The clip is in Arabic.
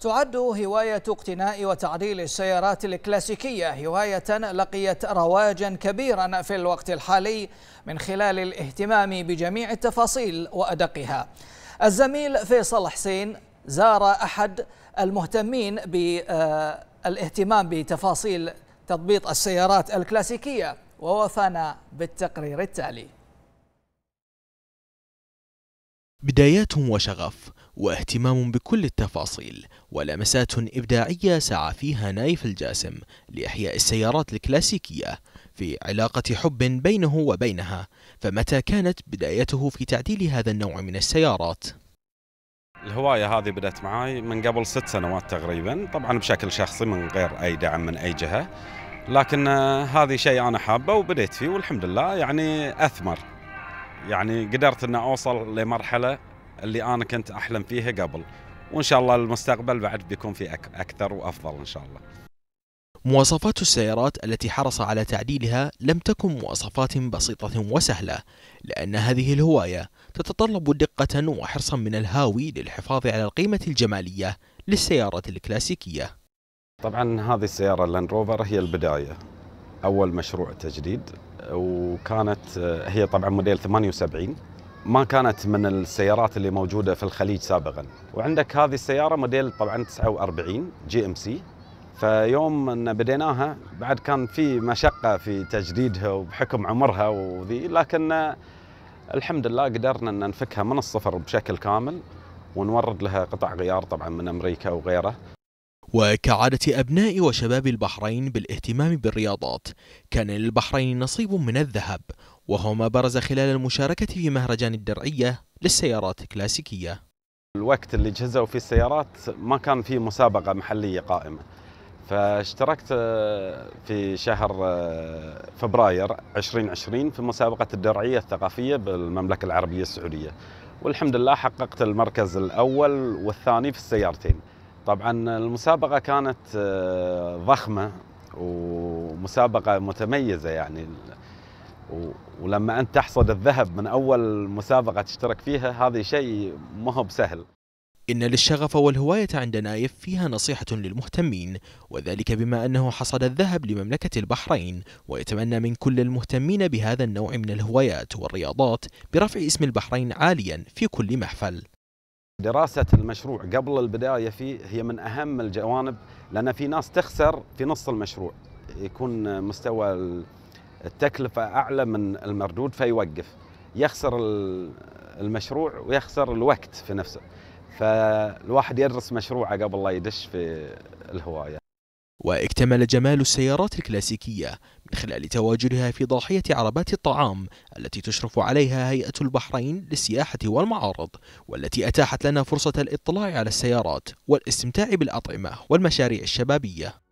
تعد هواية اقتناء وتعديل السيارات الكلاسيكية هواية لقيت رواجا كبيرا في الوقت الحالي من خلال الاهتمام بجميع التفاصيل وأدقها الزميل فيصل حسين زار أحد المهتمين بالاهتمام بتفاصيل تضبيط السيارات الكلاسيكية ووفانا بالتقرير التالي بدايات وشغف واهتمام بكل التفاصيل ولمسات إبداعية سعى فيها نايف الجاسم لإحياء السيارات الكلاسيكية في علاقة حب بينه وبينها فمتى كانت بدايته في تعديل هذا النوع من السيارات؟ الهواية هذه بدأت معاي من قبل ست سنوات تقريبا طبعا بشكل شخصي من غير أي دعم من أي جهة لكن آه، هذه شيء أنا حابه وبديت فيه والحمد لله يعني أثمر يعني قدرت أن أوصل لمرحلة اللي انا كنت احلم فيها قبل وان شاء الله المستقبل بعد بيكون في اكثر وافضل ان شاء الله مواصفات السيارات التي حرص على تعديلها لم تكن مواصفات بسيطة وسهلة، لأن هذه الهواية تتطلب دقة وحرصا من الهاوي للحفاظ على القيمة الجمالية للسيارة الكلاسيكية. طبعا هذه السيارة لاند روفر هي البداية، أول مشروع تجديد وكانت هي طبعا موديل 78 ما كانت من السيارات اللي موجوده في الخليج سابقا وعندك هذه السياره موديل طبعا 49 جي ام سي فيوم ان بديناها بعد كان في مشقه في تجديدها وبحكم عمرها وذي لكن الحمد لله قدرنا ان نفكها من الصفر بشكل كامل ونورد لها قطع غيار طبعا من امريكا وغيره وكعادة أبناء وشباب البحرين بالاهتمام بالرياضات كان للبحرين نصيب من الذهب وهو ما برز خلال المشاركة في مهرجان الدرعية للسيارات الكلاسيكية الوقت اللي جهزوا فيه السيارات ما كان فيه مسابقة محلية قائمة فاشتركت آه، في شهر آه، فبراير 2020 في مسابقة الدرعية الثقافية بالمملكة العربية السعودية والحمد لله حققت المركز الأول والثاني في السيارتين طبعا المسابقة كانت آه، ضخمة ومسابقة متميزة يعني ولما انت تحصد الذهب من اول مسابقه تشترك فيها هذا شيء ما هو بسهل إن للشغف والهواية عند نايف فيها نصيحة للمهتمين وذلك بما أنه حصد الذهب لمملكة البحرين ويتمنى من كل المهتمين بهذا النوع من الهوايات والرياضات برفع اسم البحرين عاليا في كل محفل دراسة المشروع قبل البداية فيه هي من أهم الجوانب لأن في ناس تخسر في نص المشروع يكون مستوى التكلفة أعلى من المردود فيوقف يخسر المشروع ويخسر الوقت في نفسه فالواحد يدرس مشروعه قبل لا يدش في الهواية واكتمل جمال السيارات الكلاسيكية من خلال تواجدها في ضاحية عربات الطعام التي تشرف عليها هيئة البحرين للسياحة والمعارض والتي أتاحت لنا فرصة الاطلاع على السيارات والاستمتاع بالأطعمة والمشاريع الشبابية